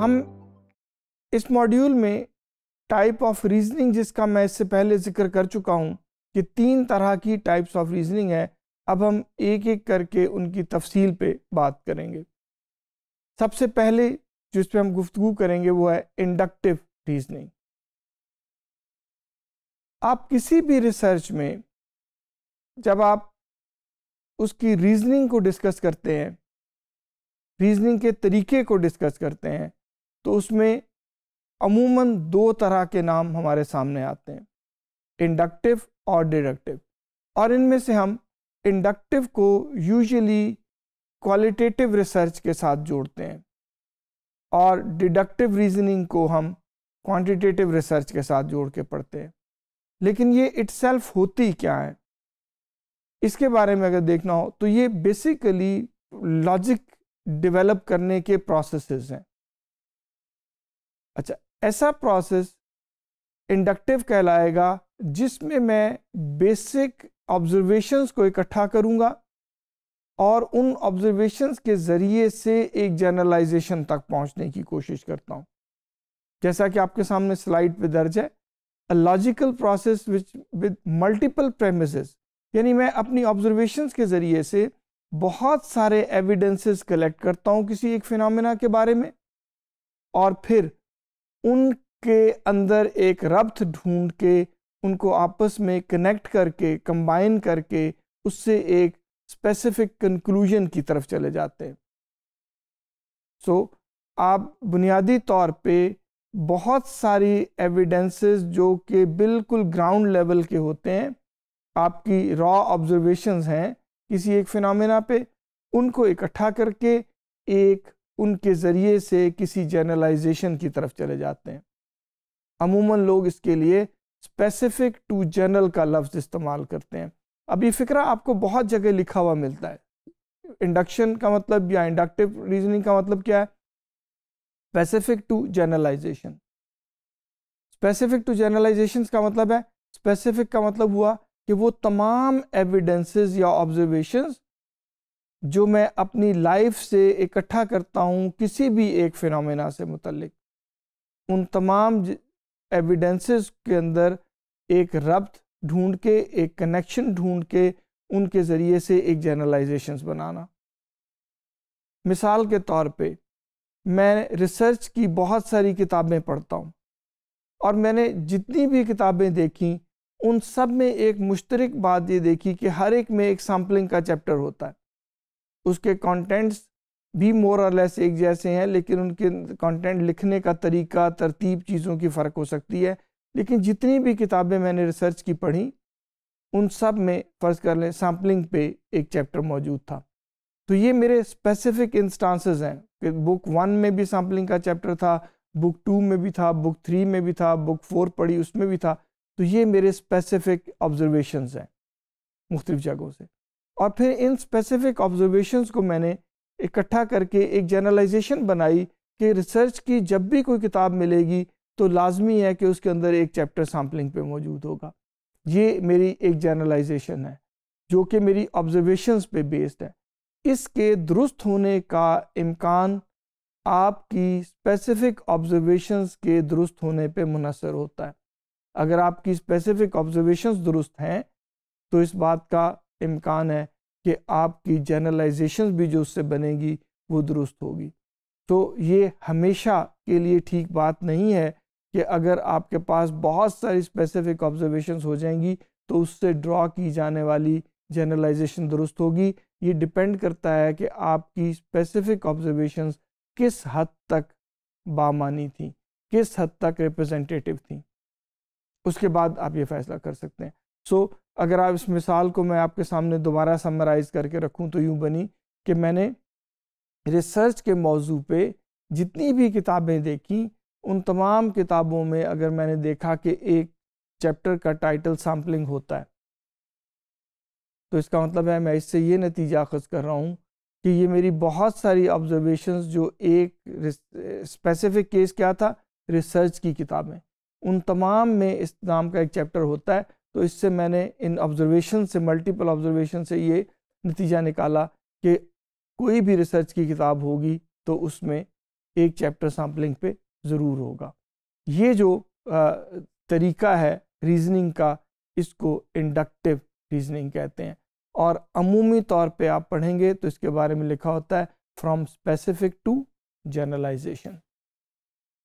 हम इस मॉड्यूल में टाइप ऑफ रीजनिंग जिसका मैं इससे पहले जिक्र कर चुका हूँ कि तीन तरह की टाइप्स ऑफ रीजनिंग है अब हम एक एक करके उनकी तफसील पे बात करेंगे सबसे पहले जिस पे हम गुफ्तु करेंगे वो है इंडक्टिव रीजनिंग आप किसी भी रिसर्च में जब आप उसकी रीजनिंग को डिस्कस करते हैं रीजनिंग के तरीके को डिस्कस करते हैं तो उसमें अमूमन दो तरह के नाम हमारे सामने आते हैं इंडक्टिव और डिडक्टिव और इनमें से हम इंडक्टिव को यूजुअली क्वालिटेटिव रिसर्च के साथ जोड़ते हैं और डिडक्टिव रीजनिंग को हम क्वांटिटेटिव रिसर्च के साथ जोड़ के पढ़ते हैं लेकिन ये इट्सल्फ होती क्या है इसके बारे में अगर देखना हो तो ये बेसिकली लॉजिक डेवलप करने के प्रोसेसेस हैं अच्छा ऐसा प्रोसेस इंडक्टिव कहलाएगा जिसमें मैं बेसिक ऑब्जर्वेशंस को इकट्ठा करूंगा और उन ऑब्जर्वेशंस के ज़रिए से एक जनरलाइजेशन तक पहुंचने की कोशिश करता हूं जैसा कि आपके सामने स्लाइड पे दर्ज है a logical process which with multiple premises यानी मैं अपनी ऑब्जर्वेशंस के ज़रिए से बहुत सारे एविडेंसेस कलेक्ट करता हूं किसी एक फिनमिना के बारे में और फिर उनके अंदर एक रब्त ढूंढ के उनको आपस में कनेक्ट करके कंबाइन करके उससे एक स्पेसिफिक कंक्लूजन की तरफ चले जाते हैं सो so, आप बुनियादी तौर पे बहुत सारी एविडेंसेस जो कि बिल्कुल ग्राउंड लेवल के होते हैं आपकी रॉ ऑब्जर्वेशंस हैं किसी एक फिनमिना पे उनको इकट्ठा करके एक उनके ज़रिए से किसी जनरलाइजेशन की तरफ चले जाते हैं अमूमन लोग इसके लिए स्पेसिफिक टू जनरल का लफ्ज़ इस्तेमाल करते हैं अब ये फ़िक्रा आपको बहुत जगह लिखा हुआ मिलता है इंडक्शन का मतलब या इंडक्टिव रीजनिंग का मतलब क्या है specific to generalisation specific to generalisation का मतलब है स्पेसिफिक का मतलब हुआ कि वो तमाम एविडेंसेस या ऑब्जर्वेशंस जो मैं अपनी लाइफ से इकट्ठा करता हूँ किसी भी एक फिनोमेना से मुतलक उन तमाम एविडेंसेस के अंदर एक रब्त ढूंढ के एक कनेक्शन ढूंढ के उनके ज़रिए से एक जनरलाइजेशन बनाना मिसाल के तौर पे मैं रिसर्च की बहुत सारी किताबें पढ़ता हूँ और मैंने जितनी भी किताबें देखी उन सब में एक मुश्तरक बात ये देखी कि हर एक में एक सैम्पलिंग का चैप्टर होता है उसके कंटेंट्स भी मोर और लेस एक जैसे हैं लेकिन उनके कंटेंट लिखने का तरीका तरतीब चीज़ों की फ़र्क हो सकती है लेकिन जितनी भी किताबें मैंने रिसर्च की पढ़ी उन सब में फ़र्ज़ कर लें सैम्पलिंग पे एक चैप्टर मौजूद था तो ये मेरे स्पेसिफिक इंस्टांसेस हैं कि बुक वन में भी सैम्पलिंग का चैप्टर था बुक टू में भी था बुक थ्री में भी था बुक फोर पढ़ी उसमें भी था तो ये मेरे स्पेसिफिक ऑब्जर्वेशंस हैं मुख्तलिफ़ जगहों से और फिर इन स्पेसिफिक ऑब्जर्वेशंस को मैंने इकट्ठा करके एक जर्नलाइजेशन बनाई कि रिसर्च की जब भी कोई किताब मिलेगी तो लाजमी है कि उसके अंदर एक चैप्टर सैम्पलिंग पे मौजूद होगा ये मेरी एक जनरलाइजेशन है जो कि मेरी ऑब्जर्वेशंस पे बेस्ड है इसके दुरुस्त होने का इम्कान आपकी स्पेसिफिक ऑब्जर्वेशंस के दुरुस्त होने पे मुनसर होता है अगर आपकी स्पेसिफिक ऑब्जर्वेशंस दुरुस्त हैं तो इस बात का इम्कान है कि आपकी जर्नलाइजेशन भी जो उससे बनेगी वो दुरुस्त होगी तो ये हमेशा के लिए ठीक बात नहीं है कि अगर आपके पास बहुत सारी स्पेसिफिक ऑब्जर्वेशन हो जाएंगी तो उससे ड्रॉ की जाने वाली जनरलाइजेशन दुरुस्त होगी ये डिपेंड करता है कि आपकी स्पेसिफिक ऑब्जर्वेशंस किस हद तक बामानी थी किस हद तक रिप्रेजेंटेटिव थी उसके बाद आप ये फैसला कर सकते हैं सो so, अगर आप इस मिसाल को मैं आपके सामने दोबारा समराइज़ करके रखूं तो यूँ बनी कि मैंने रिसर्च के मौजू पे जितनी भी किताबें देखी उन तमाम किताबों में अगर मैंने देखा कि एक चैप्टर का टाइटल सैम्पलिंग होता है तो इसका मतलब है मैं इससे ये नतीजा खज कर रहा हूँ कि ये मेरी बहुत सारी ऑब्जर्वेशंस जो एक स्पेसिफिक केस क्या था रिसर्च की किताबें उन तमाम में इस नाम का एक चैप्टर होता है तो इससे मैंने इन ऑब्जर्वेशन से मल्टीपल ऑब्जर्वेशन से ये नतीजा निकाला कि कोई भी रिसर्च की किताब होगी तो उसमें एक चैप्टर सैम्पलिंग पे ज़रूर होगा ये जो आ, तरीका है रीजनिंग का इसको इंडक्टिव रीजनिंग कहते हैं और अमूमी तौर पे आप पढ़ेंगे तो इसके बारे में लिखा होता है फ्रॉम स्पेसिफिक टू जनरलाइजेशन